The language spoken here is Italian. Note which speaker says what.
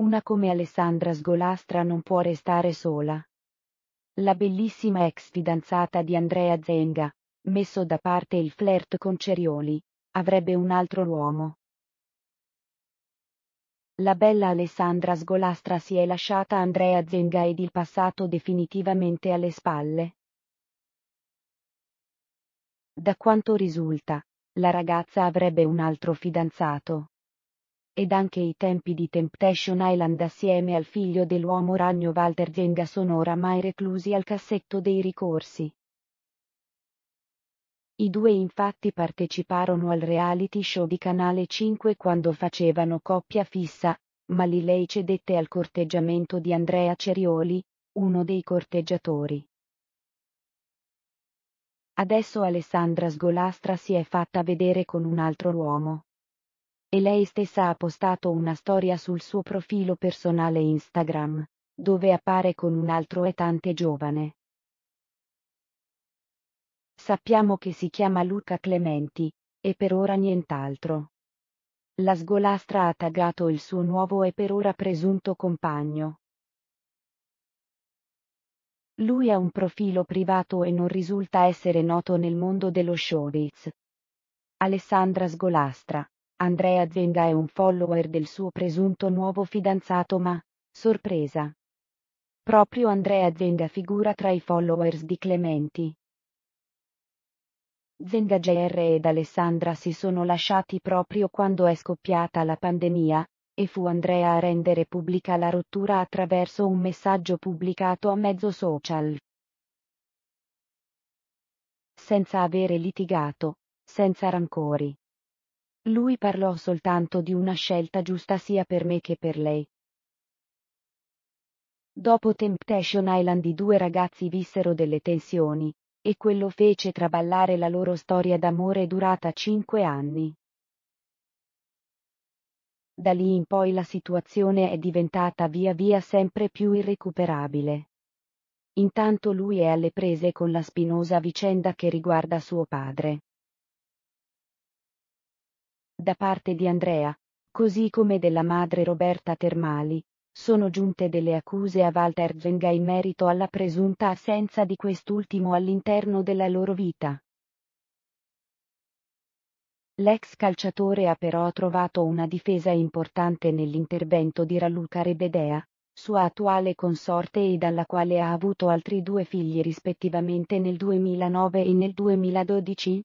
Speaker 1: Una come Alessandra Sgolastra non può restare sola. La bellissima ex fidanzata di Andrea Zenga, messo da parte il flirt con Cerioli, avrebbe un altro uomo. La bella Alessandra Sgolastra si è lasciata Andrea Zenga ed il passato definitivamente alle spalle. Da quanto risulta, la ragazza avrebbe un altro fidanzato ed anche i tempi di Temptation Island assieme al figlio dell'uomo ragno Walter Zenga sono oramai reclusi al cassetto dei ricorsi. I due infatti parteciparono al reality show di Canale 5 quando facevano coppia fissa, ma lì lei cedette al corteggiamento di Andrea Cerioli, uno dei corteggiatori. Adesso Alessandra Sgolastra si è fatta vedere con un altro uomo e lei stessa ha postato una storia sul suo profilo personale Instagram, dove appare con un altro etante giovane. Sappiamo che si chiama Luca Clementi, e per ora nient'altro. La sgolastra ha taggato il suo nuovo e per ora presunto compagno. Lui ha un profilo privato e non risulta essere noto nel mondo dello showbiz. Alessandra Sgolastra Andrea Zenga è un follower del suo presunto nuovo fidanzato ma, sorpresa. Proprio Andrea Zenga figura tra i followers di Clementi. Zenga Jr. ed Alessandra si sono lasciati proprio quando è scoppiata la pandemia, e fu Andrea a rendere pubblica la rottura attraverso un messaggio pubblicato a mezzo social. Senza avere litigato, senza rancori. Lui parlò soltanto di una scelta giusta sia per me che per lei. Dopo Temptation Island i due ragazzi vissero delle tensioni, e quello fece traballare la loro storia d'amore durata cinque anni. Da lì in poi la situazione è diventata via via sempre più irrecuperabile. Intanto lui è alle prese con la spinosa vicenda che riguarda suo padre da parte di Andrea, così come della madre Roberta Termali, sono giunte delle accuse a Walter Zenga in merito alla presunta assenza di quest'ultimo all'interno della loro vita. L'ex calciatore ha però trovato una difesa importante nell'intervento di Raluca Rebedea, sua attuale consorte e dalla quale ha avuto altri due figli rispettivamente nel 2009 e nel 2012,